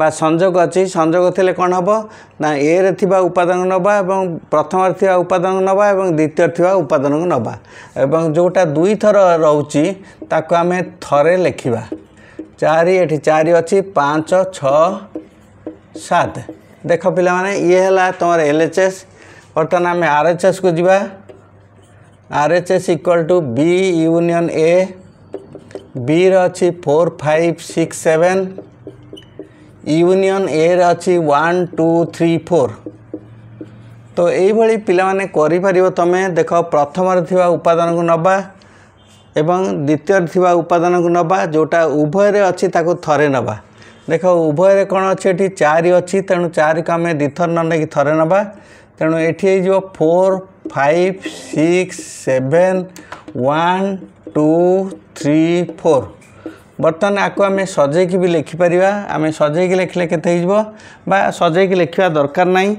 ବା ସଂଯୋଗ ଅଛି ସଂଯୋଗ ଥିଲେ କ'ଣ ହେବ ନା ଏରେ ଥିବା ଉପାଦାନ ନେବା ଏବଂ ପ୍ରଥମରେ ଥିବା ଉପାଦାନ ନେବା ଏବଂ ଦ୍ୱିତୀୟରେ ଥିବା ଉପାଦାନକୁ ନେବା ଏବଂ ଯେଉଁଟା ଦୁଇ ଥର ରହୁଛି ତାକୁ ଆମେ ଥରେ ଲେଖିବା ଚାରି ଏଠି ଚାରି ଅଛି ପାଞ୍ଚ ଛଅ ସାତ ଦେଖ ପିଲାମାନେ ଇଏ ହେଲା ତୁମର ଏଲ୍ ଏଚ୍ ଏସ୍ ବର୍ତ୍ତମାନ ଆମେ ଆର୍ ଏଚ୍ ଏସ୍କୁ ଯିବା R H S equal to B union A B রয়েছে four five six seven union A রয়েছে ওয়ান টু থ্রি ফোর তো এইভাবে পিলামানে করিপারিব তুমি দেখ প্রথমরে থাকা উপাদানকে নবা এবং দ্বিতীয়রে থাকা উপাদানকে নবা যেটা উভয়রে অছি তাকে থরে নবা দেখ উভয়রে কোণ অছি এটি চারি অছি তেণু চারিকে আমি দ্বিথর নেই থরে নবা তেণু এটি হয়ে যাব four five six seven one two three four बर्तमान आपको आम सजे भी लिखिपर आम सजे लिखले के सजे लिखा दरकार नहीं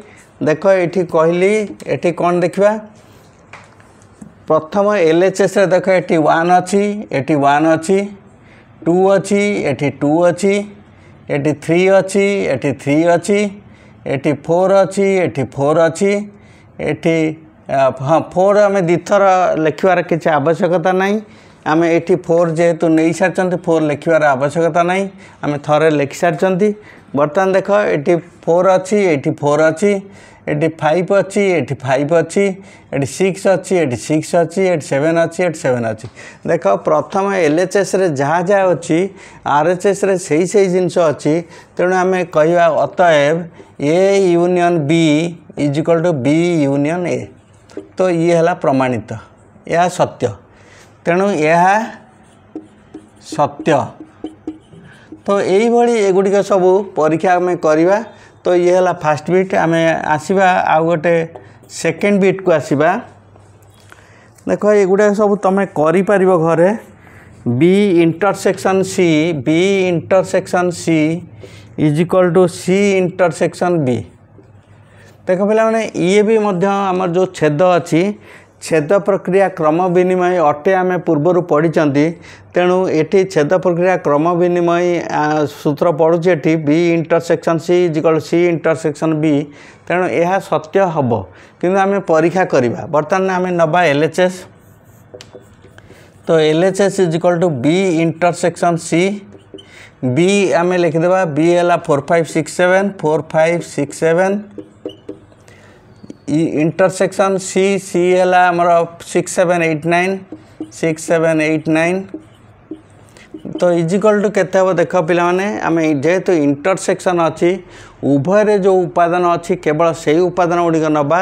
देख ये कहली ये कौन देखा प्रथम एल एच एस देख ये वन अच्छी वन अच्छी टू अच्छी टू अच्छी थ्री अच्छी ये थ्री अच्छी फोर अच्छी ये फोर अच्छी हाँ फोर आम दिथर लेखार किसी आवश्यकता नहीं ଆମେ ଏଠି ଫୋର୍ ଯେହେତୁ ନେଇସାରିଛନ୍ତି ଫୋର୍ ଲେଖିବାର ଆବଶ୍ୟକତା ନାହିଁ ଆମେ ଥରେ ଲେଖିସାରିଛନ୍ତି ବର୍ତ୍ତମାନ ଦେଖ ଏଠି ଫୋର୍ ଅଛି ଏଠି ଫୋର୍ ଅଛି ଏଠି ଫାଇଭ୍ ଅଛି ଏଠି ଫାଇଭ୍ ଅଛି ଏଠି ସିକ୍ସ ଅଛି ଏଠି ସିକ୍ସ ଅଛି ଏଠି ସେଭେନ୍ ଅଛି ଏଠି ସେଭେନ୍ ଅଛି ଦେଖ ପ୍ରଥମ ଏଲ୍ ଏଚ୍ ଏସ୍ରେ ଯାହା ଯାହା ଅଛି ଆର୍ ଏଚ୍ ଏସ୍ରେ ସେଇ ସେଇ ଜିନିଷ ଅଛି ତେଣୁ ଆମେ କହିବା ଅତଏବ A union B is equal to B union A ତ ଇଏ ହେଲା ପ୍ରମାଣିତ ଏହା ସତ୍ୟ ତେଣୁ ଏହା ସତ୍ୟ ତ ଏଇଭଳି ଏଗୁଡ଼ିକ ସବୁ ପରୀକ୍ଷା ଆମେ କରିବା ତ ଇଏ ହେଲା ଫାଷ୍ଟ ବିଟ୍ ଆମେ ଆସିବା ଆଉ ଗୋଟେ ସେକେଣ୍ଡ ବିଟ୍କୁ ଆସିବା ଦେଖ ଏଗୁଡ଼ାକ ସବୁ ତୁମେ କରିପାରିବ ଘରେ B intersection C B intersection C is equal to C intersection B ଦେଖ ପିଲାମାନେ ଇଏ ବି ମଧ୍ୟ ଆମର ଯେଉଁ ଛେଦ ଅଛି ଛେଦ ପ୍ରକ୍ରିୟା କ୍ରମ ବିନିମୟ ଅଟେ ଆମେ ପୂର୍ବରୁ ପଢ଼ିଛନ୍ତି ତେଣୁ ଏଠି ଛେଦ ପ୍ରକ୍ରିୟା କ୍ରମ ବିନିମୟ ସୂତ୍ର ପଢ଼ୁଛି ଏଠି B intersection C equal C intersection B ତେଣୁ ଏହା ସତ୍ୟ ହେବ କିନ୍ତୁ ଆମେ ପରୀକ୍ଷା କରିବା ବର୍ତ୍ତମାନ ଆମେ ନେବା ଏଲ୍ ଏଚ୍ ଏସ୍ ତ L H S equal to B intersection C B ଆମେ ଲେଖିଦେବା ବି ହେଲା four five six seven four five six seven intersection C C হলা আমার six seven eight nine six seven eight nine তো ইজিকাল টু কেতে হব দেখ পিলামানে আমি যেহেতু ইন্টরসেকশন অছি উভয়ের যে উপাদান অছি কেবল সেই উপাদান গুড়ি নবা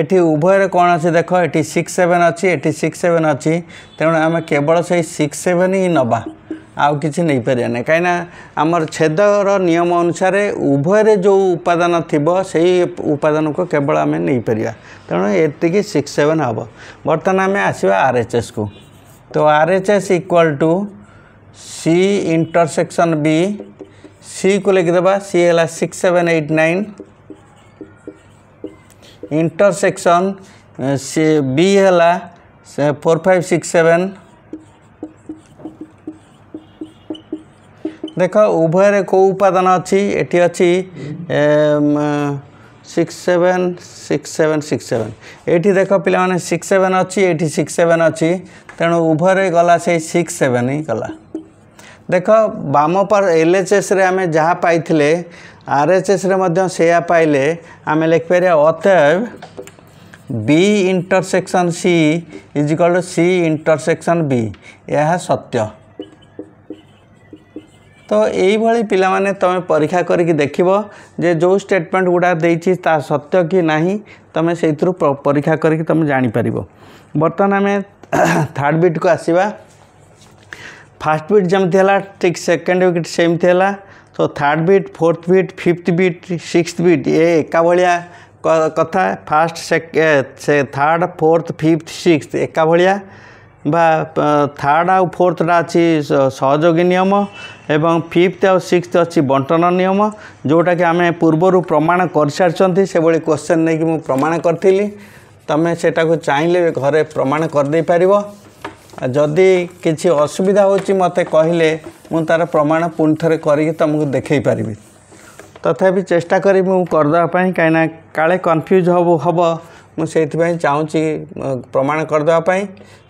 এটি উভয়ের কোণ আছে দেখ এটি সিক্স সেভেন অছি এটি সিক্স সেভেন অছি তেমন আমি কেবল সেই সিক্স সেভেন হি নবা ଆଉ କିଛି ନେଇପାରିବା ନାହିଁ କାହିଁକିନା ଆମର ଛେଦର ନିୟମ ଅନୁସାରେ ଉଭୟରେ ଯେଉଁ ଉପାଦାନ ଥିବ ସେଇ ଉପାଦାନକୁ କେବଳ ଆମେ ନେଇପାରିବା ତେଣୁ ଏତିକି ସିକ୍ସ ସେଭେନ୍ ହେବ ବର୍ତ୍ତମାନ ଆମେ ଆସିବା ଆର୍ଏଚ୍ଏସ୍କୁ ତ RHS equal to C intersection B ସିକୁ ଲେଖିଦେବା ସି ହେଲା six seven eight nine intersection C B ହେଲା ଫୋର୍ ଫାଇଭ୍ ସିକ୍ସ ସେଭେନ୍ দেখ উভয়ের কেউ উপাদান অছি এটি অছি six seven six seven six seven এইটি দেখ পিলামানে সিক্স সেভেন অছি এটি সিক্স সেভেন অছি তেণু উভয়ের গলা সেই সিক্স সেভেন হি গলা দেখ বাম পার এলএচএসরে আমি যা পাইলে আরএচএসরে সেয়া পাইলে আমি লিখিপার অতএব B intersection C is equal to C intersection B এ সত্য तो यही पिला माने तुम परीक्षा करके देख जे जो स्टेटमेंट गुड़ा दे सत्य कि ना तुम से परीक्षा करके तुम जापर बर्तमान आम थार्ड बिट को आसवा फास्ट बिट जमी है ठीक सेकेंड बिट सेमती है तो third bit fourth bit fifth bit six bit ये एका भाया कथा फास्ट से थार्ड फोर्थ फिफ्थ सिक्स एका भाया बा थार्ड आ फोर्थटा अच्छी सहयोगी नियम এবং ফিফ্থ ଆଉ ସିକ୍ସଥ ଅଛି ବଣ୍ଟନ ନିୟମ ଯେଉଁଟାକି ଆମେ ପୂର୍ବରୁ ପ୍ରମାଣ କରିସାରିଛନ୍ତି ସେଭଳି କ୍ୱେଶ୍ଚନ୍ ନେଇକି ମୁଁ ପ୍ରମାଣ କରିଥିଲି ତୁମେ ସେଟାକୁ ଚାହିଁଲେ ଘରେ ପ୍ରମାଣ କରିଦେଇପାରିବ ଯଦି କିଛି ଅସୁବିଧା ହେଉଛି ମୋତେ କହିଲେ ମୁଁ ତା'ର ପ୍ରମାଣ ପୁଣି ଥରେ କରିକି ତୁମକୁ ଦେଖାଇ ପାରିବି ତଥାପି ଚେଷ୍ଟା କରି ମୁଁ କରିଦେବା ପାଇଁ କାହିଁକିନା କାଳେ କନଫ୍ୟୁଜ୍ ହେବ ହେବ ମୁଁ ସେଇଥିପାଇଁ ଚାହୁଁଛି ପ୍ରମାଣ କରିଦେବା ପାଇଁ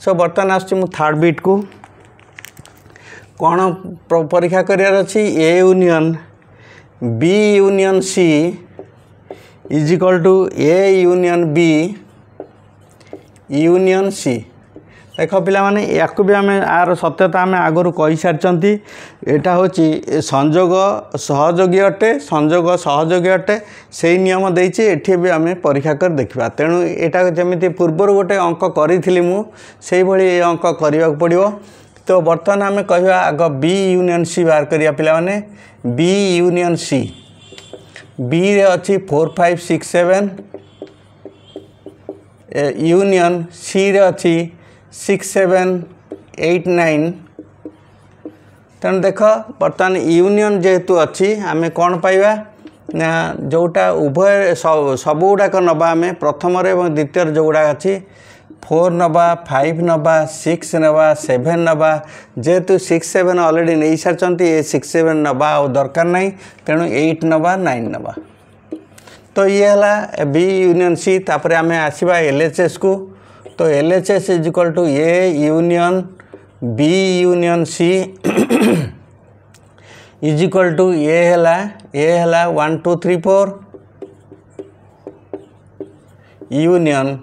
ସୋ ବର୍ତ୍ତମାନ ଆସୁଛି ମୁଁ ଥାର୍ଡ଼ ବିଟ୍କୁ କ'ଣ ପରୀକ୍ଷା କରିବାର ଅଛି A union B union C is equal to A union B union C ଦେଖ ପିଲାମାନେ ୟାକୁ ବି ଆମେ ଆର ସତ୍ୟତା ଆମେ ଆଗରୁ କହିସାରିଛନ୍ତି ଏଇଟା ହେଉଛି ସଂଯୋଗ ସହଯୋଗୀ ଅଟେ ସଂଯୋଗ ସହଯୋଗୀ ଅଟେ ସେଇ ନିୟମ ଦେଇଛି ଏଠି ବି ଆମେ ପରୀକ୍ଷା କରି ଦେଖିବା ତେଣୁ ଏଇଟା ଯେମିତି ପୂର୍ବରୁ ଗୋଟେ ଅଙ୍କ କରିଥିଲି ମୁଁ ସେଇଭଳି ଏ ଅଙ୍କ କରିବାକୁ ପଡ଼ିବ তো বর্তমান আমি কহা আগ বি ইউনিয়ন সি বাহার করা পিলামানে বি ইউনিয়ন সি বি রে অছি four five six seven union C রে অছি সিক্স সেভেন এইট নাইন তেমন দেখ বর্তমান ইউনিয়ন যেহেতু অছি আমি কোণ পাইবা না যেটা উভয় সবুগুড়াক নবা আমি প্রথমরে এবং দ্বিতীয় যেগুড়া আছে फोर नवा फाइव नवा सिक्स नवा सेभेन नवा जेहेतु सिक्स सेवेन अलरेडी नहीं सारी ये सिक्स सेवेन नवा आरकार नहीं तेणु एट नवा नाइन नवा तो ये है बी यूनियन सी तापर आम आसवा एल एच एस कु तो L H S is equal to A union B union C is equal to A है ए है one two three four union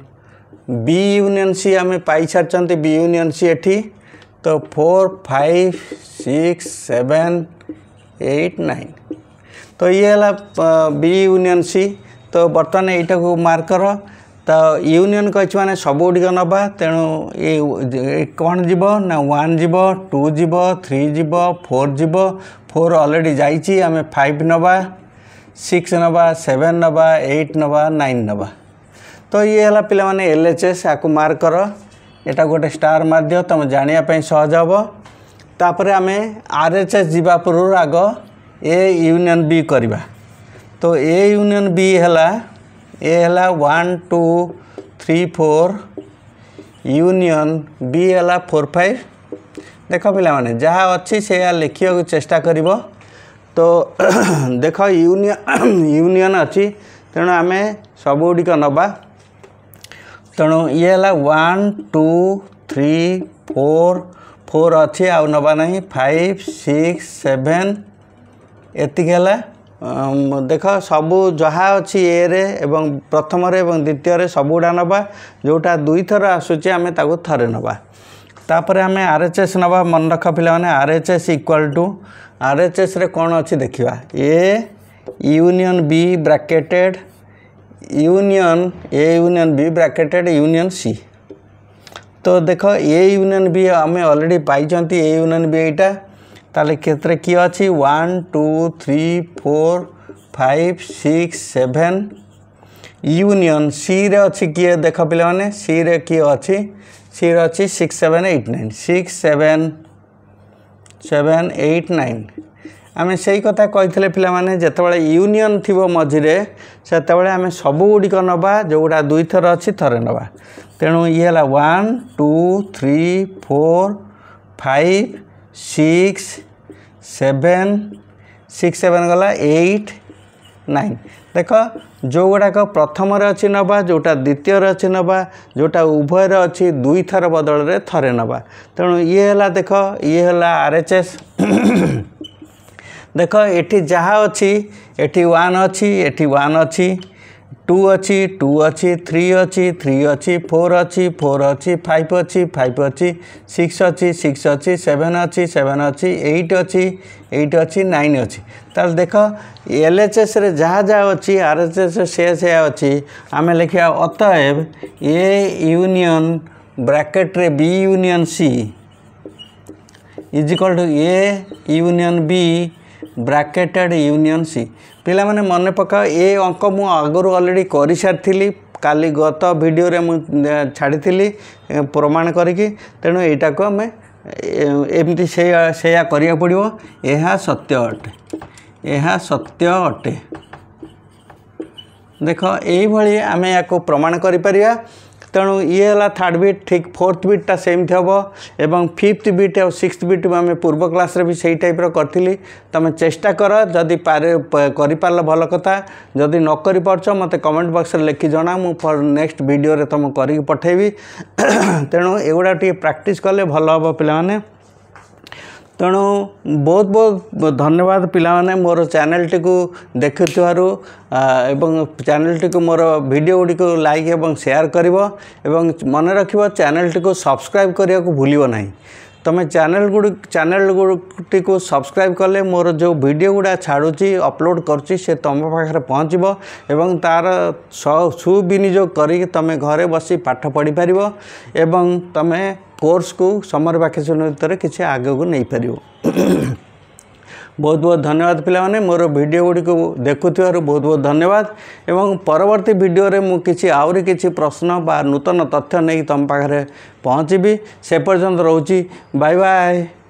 B union C আমি পাইসারি বি ইউনিয়ন সি এটি তো four five six seven eight nine তো ইয়ে হল বি ইউনিয়ন সি তো বর্তমানে এইটাকে মার্ক কর তো ইউনিয়ন কইছি মানে সবুগুড়ি নবা তেণু কণ যাব না ওয়ান যাব টু যাব থ্রি যাব ফোর যাব ফোর অলরেডি যাইছি আমি ফাইভ নবা সিক্স নবা সেভেন নবা এইট নবা নাইন নবা ତ ଇଏ ହେଲା ପିଲାମାନେ ଏଲ୍ ଏଚ୍ ଏସ୍ ଆକୁ ମାର୍କ କର ଏଇଟା ଗୋଟେ ଷ୍ଟାର୍ ମାରିଦିଅ ତୁମେ ଜାଣିବା ପାଇଁ ସହଜ ହେବ ତାପରେ ଆମେ ଆର୍ ଏଚ୍ ଏସ୍ ଯିବା ପୂର୍ବରୁ ଆଗ ଏ ୟୁନିୟନ୍ ବି କରିବା ତ ଏ ୟୁନିୟନ୍ ବି ହେଲା ଏ ହେଲା one two three four union B হলা ফোর ফাইভ দেখ পিলামানে যা অছি সেয়া লেখিবাকে চেষ্টা করিব তো দেখ ইউনিয়ন ইউনিয়ন অছি তেণু আমি সবুগুড়িক নবা ତେଣୁ ଇଏ ହେଲା one two three four four ଅଛି ଆଉ ନେବା ନାହିଁ ଫାଇଭ୍ ସିକ୍ସ ସେଭେନ୍ ଏତିକି ହେଲା ଦେଖ ସବୁ ଯାହା ଅଛି ଏରେ ଏବଂ ପ୍ରଥମରେ ଏବଂ ଦ୍ୱିତୀୟରେ ସବୁଗୁଡ଼ା ନେବା ଯେଉଁଟା ଦୁଇଥର ଆସୁଛି ଆମେ ତାକୁ ଥରେ ନେବା ତାପରେ ଆମେ ଆର୍ ଏଚ୍ ଏସ୍ ନେବା ମନେ ରଖ ପିଲାମାନେ R H S equal to R H ଏସ୍ରେ କ'ଣ ଅଛି ଦେଖିବା A union B bracketed union A union B bracketed union C তো देख এ ইউনিয়ন বি আমি অলরেডি পাইছেন এ ইউনিয়ন বি এইটা তাহলে ক্ষেত্রে কি আছে one two three four five six seven union সিরে অছি কি দেখ পিলামানে সিরে কি অছি সিরে অছি six seven eight nine six seven seven eight nine ଆମେ ସେଇ କଥା କହିଥିଲେ ପିଲାମାନେ ଯେତେବେଳେ ୟୁନିଅନ୍ ଥିବ ମଝିରେ ସେତେବେଳେ ଆମେ ସବୁଗୁଡ଼ିକ ନେବା ଯେଉଁଗୁଡ଼ା ଦୁଇଥର ଅଛି ଥରେ ନେବା ତେଣୁ ଇଏ ହେଲା one two three four five six seven six seven ଗଲା ଏଇଟ୍ ନାଇନ୍ ଦେଖ ଯେଉଁଗୁଡ଼ାକ ପ୍ରଥମରେ ଅଛି ନେବା ଯେଉଁଟା ଦ୍ୱିତୀୟରେ ଅଛି ନେବା ଯେଉଁଟା ଉଭୟରେ ଅଛି ଦୁଇଥର ବଦଳରେ ଥରେ ନେବା ତେଣୁ ଇଏ ହେଲା ଦେଖ ଇଏ ହେଲା ଆର୍ ଏଚ୍ ଏସ୍ দেখ এটি যাহা অছি এটি ওয়ান অছি এটি ওয়ান অছি টু অছি টু অছি থ্রি অছি থ্রি অছি ফোর অছি ফোর অছি ফাইভ অছি ফাইভ অছি সিক্স অছি সিক্স অছি সেভেন অছি সেভেন অছি এইট অছি এইট অছি নাইন অছি তাহলে দেখ এলএচএসরে যা যা অছি আরএচএস সে সে অছি আমি লেখিবা অতএব এ ইউনিয়ন ব্রাকেটরে B union C is equal to A union B bracketed union C ପିଲାମାନେ ମନେ ପକାଅ ଏ ଅଙ୍କ ମୁଁ ଆଗରୁ ଅଲରେଡ଼ି କରିସାରିଥିଲି କାଲି ଗତ ଭିଡ଼ିଓରେ ମୁଁ ଛାଡ଼ିଥିଲି ପ୍ରମାଣ କରିକି ତେଣୁ ଏଇଟାକୁ ଆମେ ଏମିତି ସେଇଆ ସେଇଆ କରିବାକୁ ପଡ଼ିବ ଏହା ସତ୍ୟ ଅଟେ ଏହା ସତ୍ୟ ଅଟେ ଦେଖ ଏଇଭଳି ଆମେ ୟାକୁ ପ୍ରମାଣ କରିପାରିବା ତେଣୁ ଇଏ ହେଲା ଥାର୍ଡ଼ ବିଟ୍ ଠିକ୍ ଫୋର୍ଥ ବିଟ୍ଟା ସେମିତି ହେବ ଏବଂ ଫିଫ୍ଥ ବିଟ୍ ଆଉ ସିକ୍ସଥ ବିଟ୍ ଆମେ ପୂର୍ବ କ୍ଲାସ୍ରେ ବି ସେଇ ଟାଇପ୍ର କରିଥିଲି ତୁମେ ଚେଷ୍ଟା କର ଯଦି କରିପାରିଲ ଭଲ କଥା ଯଦି ନ କରିପାରୁଛ ମୋତେ କମେଣ୍ଟ ବକ୍ସରେ ଲେଖି ଜଣା ମୁଁ ନେକ୍ସଟ ଭିଡ଼ିଓରେ ତୁମକୁ କରିକି ପଠାଇବି ତେଣୁ ଏଗୁଡ଼ା ଟିକେ ପ୍ରାକ୍ଟିସ୍ କଲେ ଭଲ ହେବ ପିଲାମାନେ ତେଣୁ ବହୁତ ବହୁତ ଧନ୍ୟବାଦ ପିଲାମାନେ ମୋର ଚ୍ୟାନେଲ୍ଟିକୁ ଦେଖୁଥିବାରୁ ଏବଂ ଚ୍ୟାନେଲ୍ଟିକୁ ମୋର ଭିଡ଼ିଓ ଗୁଡ଼ିକୁ ଲାଇକ୍ ଏବଂ ସେୟାର କରିବ ଏବଂ ମନେ ରଖିବ ଚ୍ୟାନେଲ୍ଟିକୁ ସବସ୍କ୍ରାଇବ୍ କରିବାକୁ ଭୁଲିବ ନାହିଁ ତୁମେ ଚ୍ୟାନେଲ୍ ଗୁଡ଼ିକ ଚ୍ୟାନେଲ୍ ଗୁଡ଼ିକଟିକୁ ସବସ୍କ୍ରାଇବ୍ କଲେ ମୋର ଯେଉଁ ଭିଡ଼ିଓ ଗୁଡ଼ା ଛାଡ଼ୁଛି ଅପଲୋଡ଼ କରୁଛି ସେ ତୁମ ପାଖରେ ପହଞ୍ଚିବ ଏବଂ ତା'ର ସୁବିନିଯୋଗ କରିକି ତୁମେ ଘରେ ବସି ପାଠ ପଢ଼ିପାରିବ ଏବଂ ତୁମେ କୋର୍ସକୁ ସମର ବାକ୍ୟଶନ ଭିତରେ କିଛି ଆଗକୁ ନେଇପାରିବ ବହୁତ ବହୁତ ଧନ୍ୟବାଦ ପିଲାମାନେ ମୋର ଭିଡ଼ିଓ ଗୁଡ଼ିକୁ ଦେଖୁଥିବାରୁ ବହୁତ ବହୁତ ଧନ୍ୟବାଦ ଏବଂ ପରବର୍ତ୍ତୀ ଭିଡ଼ିଓରେ ମୁଁ କିଛି ଆହୁରି କିଛି ପ୍ରଶ୍ନ ବା ନୂତନ ତଥ୍ୟ ନେଇ ତୁମ ପାଖରେ ପହଞ୍ଚିବି ସେ ପର୍ଯ୍ୟନ୍ତ ରହୁଛି ବାଏ ବାଏ